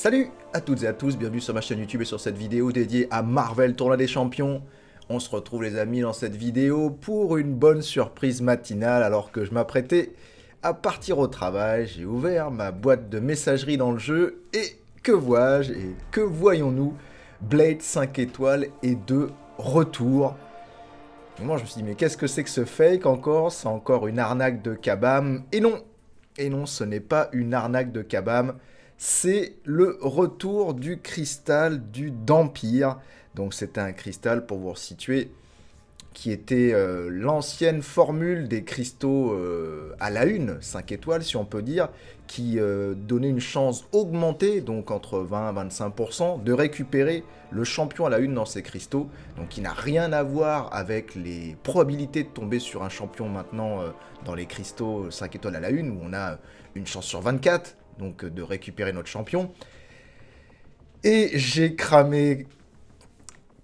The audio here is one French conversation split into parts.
Salut à toutes et à tous, bienvenue sur ma chaîne YouTube et sur cette vidéo dédiée à Marvel Tournoi des Champions. On se retrouve les amis dans cette vidéo pour une bonne surprise matinale alors que je m'apprêtais à partir au travail. J'ai ouvert ma boîte de messagerie dans le jeu et que vois-je et que voyons-nous Blade 5 étoiles et de retour. moi je me suis dit mais qu'est-ce que c'est que ce fake encore C'est encore une arnaque de Kabam. Et non, et non ce n'est pas une arnaque de Kabam c'est le retour du cristal du Dampire. Donc c'était un cristal, pour vous situer, qui était euh, l'ancienne formule des cristaux euh, à la une, 5 étoiles si on peut dire, qui euh, donnait une chance augmentée, donc entre 20 et 25%, de récupérer le champion à la une dans ces cristaux. Donc qui n'a rien à voir avec les probabilités de tomber sur un champion maintenant dans les cristaux 5 étoiles à la une, où on a une chance sur 24 donc de récupérer notre champion. Et j'ai cramé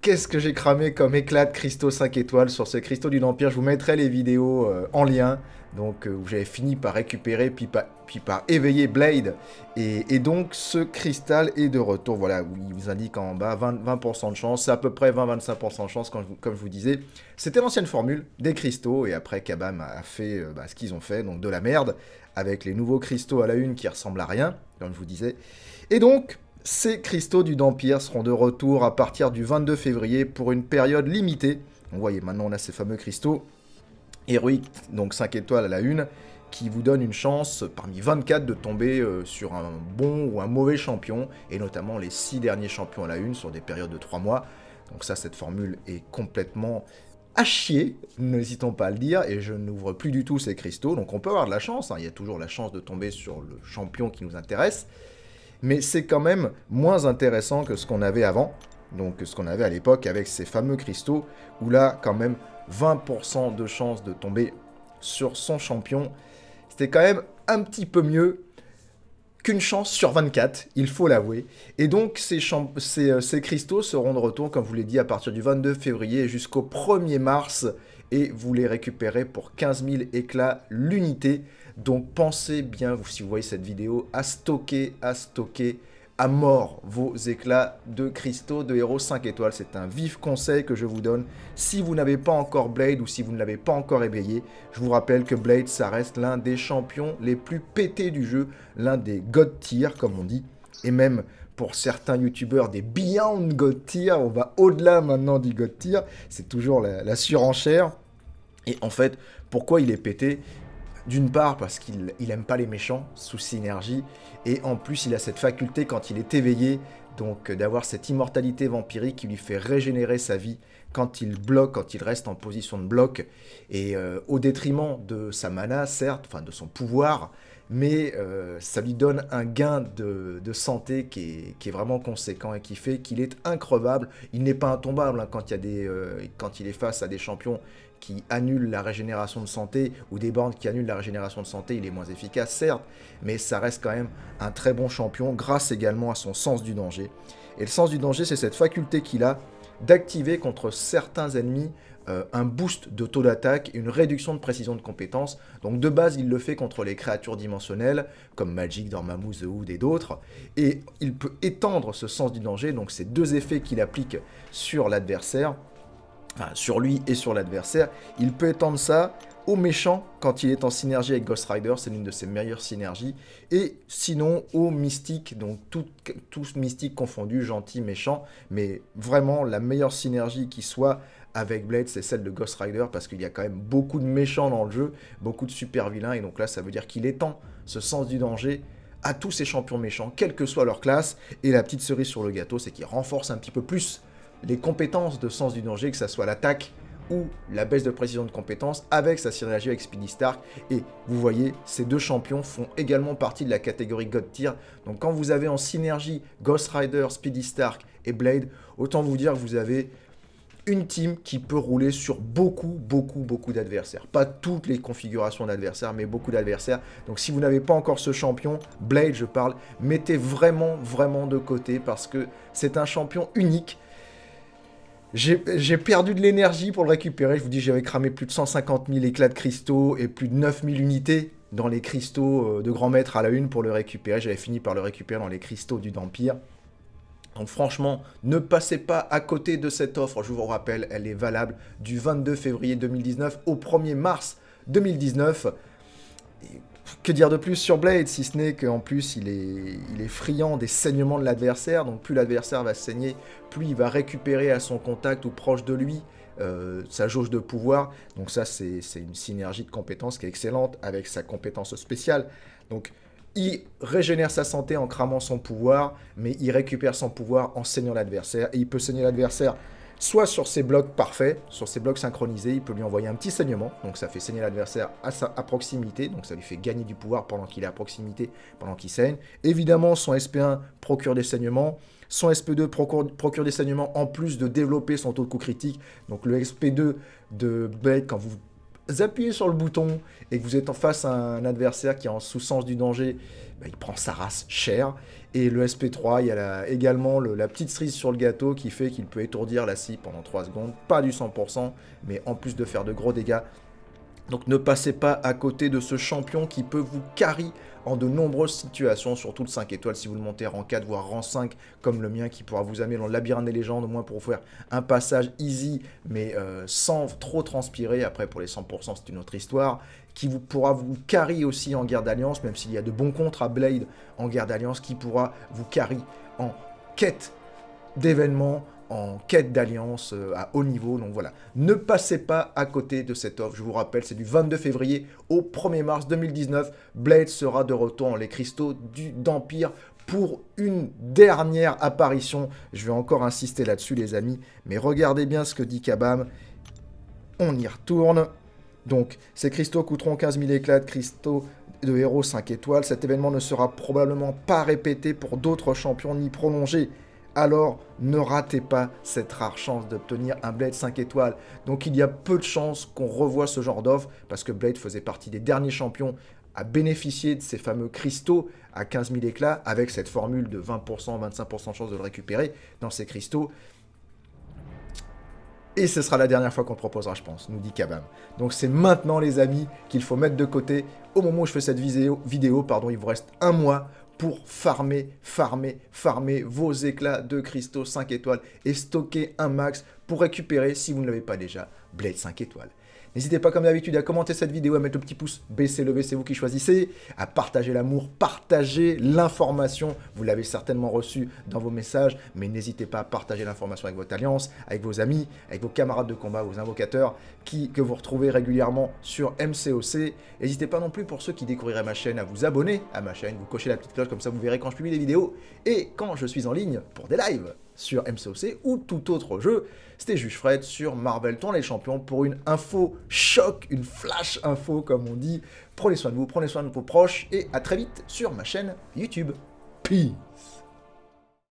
qu'est-ce que j'ai cramé comme éclat de cristaux 5 étoiles sur ce cristaux du empire. Je vous mettrai les vidéos euh, en lien. Donc, euh, où j'avais fini par récupérer, puis par, éveiller Blade. Et, donc, ce cristal est de retour. Voilà, il vous indique en bas 20%, de chance. C'est à peu près 20-25% de chance, comme je vous disais. C'était l'ancienne formule des cristaux. Et après, Kabam a fait euh, bah, ce qu'ils ont fait, donc de la merde. Avec les nouveaux cristaux à la une qui ressemblent à rien, comme je vous disais. Et donc, ces cristaux du Dampire seront de retour à partir du 22 février pour une période limitée. Vous voyez, maintenant on a ces fameux cristaux. héroïques, donc 5 étoiles à la une, qui vous donnent une chance parmi 24 de tomber euh, sur un bon ou un mauvais champion, et notamment les 6 derniers champions à la une sur des périodes de 3 mois. Donc ça, cette formule est complètement à chier, n'hésitons pas à le dire, et je n'ouvre plus du tout ces cristaux, donc on peut avoir de la chance, hein. il y a toujours la chance de tomber sur le champion qui nous intéresse, mais c'est quand même moins intéressant que ce qu'on avait avant, donc ce qu'on avait à l'époque avec ces fameux cristaux, où là, quand même, 20% de chance de tomber sur son champion. C'était quand même un petit peu mieux qu'une chance sur 24, il faut l'avouer. Et donc euh, ces, cristaux seront de retour, comme vous l'avez dit, à partir du 22 février jusqu'au 1er mars, et vous les récupérez pour 15 000 éclats l'unité. Donc pensez bien, si vous voyez cette vidéo, à stocker, à stocker à mort vos éclats de cristaux de héros 5 étoiles. C'est un vif conseil que je vous donne. Si vous n'avez pas encore Blade ou si vous ne l'avez pas encore éveillé, je vous rappelle que Blade, ça reste l'un des champions les plus pétés du jeu, l'un des God Tier, comme on dit, et même pour certains youtubeurs des Beyond God Tier. On va au-delà maintenant du God Tier. C'est toujours la, la surenchère. Et en fait, pourquoi il est pété d'une part parce qu'il n'aime pas les méchants, sous synergie, et en plus il a cette faculté quand il est éveillé, donc euh, d'avoir cette immortalité vampirique qui lui fait régénérer sa vie quand il bloque, quand il reste en position de bloc, et euh, au détriment de sa mana, certes, enfin de son pouvoir, mais euh, ça lui donne un gain de, santé qui est, vraiment conséquent et qui fait qu'il est increvable. Il n'est pas intombable hein, euh, quand, il est face à des champions qui annulent la régénération de santé ou des bandes qui annulent la régénération de santé. Il est moins efficace, certes, mais ça reste quand même un très bon champion grâce également à son sens du danger. Et le sens du danger, c'est cette faculté qu'il a d'activer contre certains ennemis euh, un boost de taux d'attaque une réduction de précision de compétences. Donc de base, il le fait contre les créatures dimensionnelles, comme Magic, Dormammu, The Hood et d'autres. Et il peut étendre ce sens du danger, donc ces deux effets qu'il applique sur l'adversaire, sur lui et sur l'adversaire, il peut étendre ça au méchant quand il est en synergie avec Ghost Rider, c'est l'une de ses meilleures synergies. Et sinon au mystique, donc tous mystiques confondus, gentil, méchant, mais vraiment la meilleure synergie qui soit avec Blade, c'est celle de Ghost Rider, parce qu'il y a quand même beaucoup de méchants dans le jeu, beaucoup de super vilains, et donc là ça veut dire qu'il étend ce sens du danger à tous ces champions méchants, quelle que soit leur classe, et la petite cerise sur le gâteau, c'est qu'il renforce un petit peu plus les compétences de sens du danger, que ça soit l'attaque, ou la baisse de précision de compétences avec sa synergie avec Speedy Stark. Et vous voyez, ces deux champions font également partie de la catégorie God Tier. Donc quand vous avez en synergie Ghost Rider, Speedy Stark et Blade, autant vous dire que vous avez une team qui peut rouler sur beaucoup, beaucoup, beaucoup d'adversaires. Pas toutes les configurations d'adversaires, mais beaucoup d'adversaires. Donc si vous n'avez pas encore ce champion, Blade je parle, mettez vraiment, vraiment de côté parce que c'est un champion unique j'ai perdu de l'énergie pour le récupérer. Je vous dis, j'avais cramé plus de 150 000 éclats de cristaux et plus de 9 000 unités dans les cristaux euh, de grand maître à la une pour le récupérer. J'avais fini par le récupérer dans les cristaux du Dampire. Donc franchement, ne passez pas à côté de cette offre. Je vous rappelle, elle est valable du 22 février 2019 au 1er mars 2019. Que dire de plus sur Blade, si ce n'est qu'en plus il est, il est friand des saignements de l'adversaire, donc plus l'adversaire va saigner, plus il va récupérer à son contact ou proche de lui euh, sa jauge de pouvoir. Donc ça c'est une synergie de compétences qui est excellente avec sa compétence spéciale. Donc il régénère sa santé en cramant son pouvoir, mais il récupère son pouvoir en saignant l'adversaire, et il peut saigner l'adversaire soit sur ses blocs parfaits, sur ses blocs synchronisés, il peut lui envoyer un petit saignement, donc ça fait saigner l'adversaire à, sa, proximité, donc ça lui fait gagner du pouvoir pendant qu'il est à proximité, pendant qu'il saigne. Évidemment, son SP1 procure des saignements, son SP2 procure, des saignements en plus de développer son taux de coup critique, donc le SP2 de bête quand vous appuyez sur le bouton et que vous êtes en face à un adversaire qui est en sous-sens du danger, bah, il prend sa race chère. Et le SP3, il y a également la petite cerise sur le gâteau qui fait qu'il peut étourdir la scie pendant 3 secondes. Pas du 100%, mais en plus de faire de gros dégâts, donc ne passez pas à côté de ce champion qui peut vous carry en de nombreuses situations, surtout le 5 étoiles si vous le montez en 4, voire en 5, comme le mien qui pourra vous amener dans le labyrinthe des légendes, au moins pour vous faire un passage easy, mais euh, sans trop transpirer. Après, pour les 100%, c'est une autre histoire. Qui vous pourra vous carry aussi en guerre d'alliance, même s'il y a de bons contres à Blade en guerre d'alliance, qui pourra vous carry en quête d'événements en quête d'alliance euh, à haut niveau. Donc voilà, ne passez pas à côté de cette offre. Je vous rappelle, c'est du 22 février au 1er mars 2019. Blade sera de retour dans les cristaux du d'Empire pour une dernière apparition. Je vais encore insister là-dessus, les amis. Mais regardez bien ce que dit Kabam. On y retourne. Donc, ces cristaux coûteront 15 000 éclats de cristaux de héros 5 étoiles. Cet événement ne sera probablement pas répété pour d'autres champions ni prolongé alors ne ratez pas cette rare chance d'obtenir un Blade 5 étoiles. Donc il y a peu de chances qu'on revoie ce genre d'offre parce que Blade faisait partie des derniers champions à bénéficier de ces fameux cristaux à 15 000 éclats avec cette formule de 20%, 25% de chance de le récupérer dans ces cristaux. Et ce sera la dernière fois qu'on proposera, je pense, nous dit Kabam. Donc c'est maintenant, les amis, qu'il faut mettre de côté. Au moment où je fais cette vidéo, pardon, il vous reste un mois pour farmer, farmer, farmer vos éclats de cristaux 5 étoiles et stocker un max pour récupérer, si vous ne l'avez pas déjà, Blade 5 étoiles. N'hésitez pas comme d'habitude à commenter cette vidéo, à mettre le petit pouce, baisser, le c'est vous qui choisissez, à partager l'amour, partager l'information. Vous l'avez certainement reçu dans vos messages, mais n'hésitez pas à partager l'information avec votre alliance, avec vos amis, avec vos camarades de combat, vos invocateurs que vous retrouvez régulièrement sur MCOC. N'hésitez pas non plus pour ceux qui découvriraient ma chaîne à vous abonner à ma chaîne, vous cocher la petite cloche comme ça vous verrez quand je publie des vidéos et quand je suis en ligne pour des lives sur MCOC ou tout autre jeu. C'était Juge Fred sur Marvel ton les Champions pour une info choc, une flash info comme on dit. Prenez soin de vous, prenez soin de vos proches et à très vite sur ma chaîne YouTube. Peace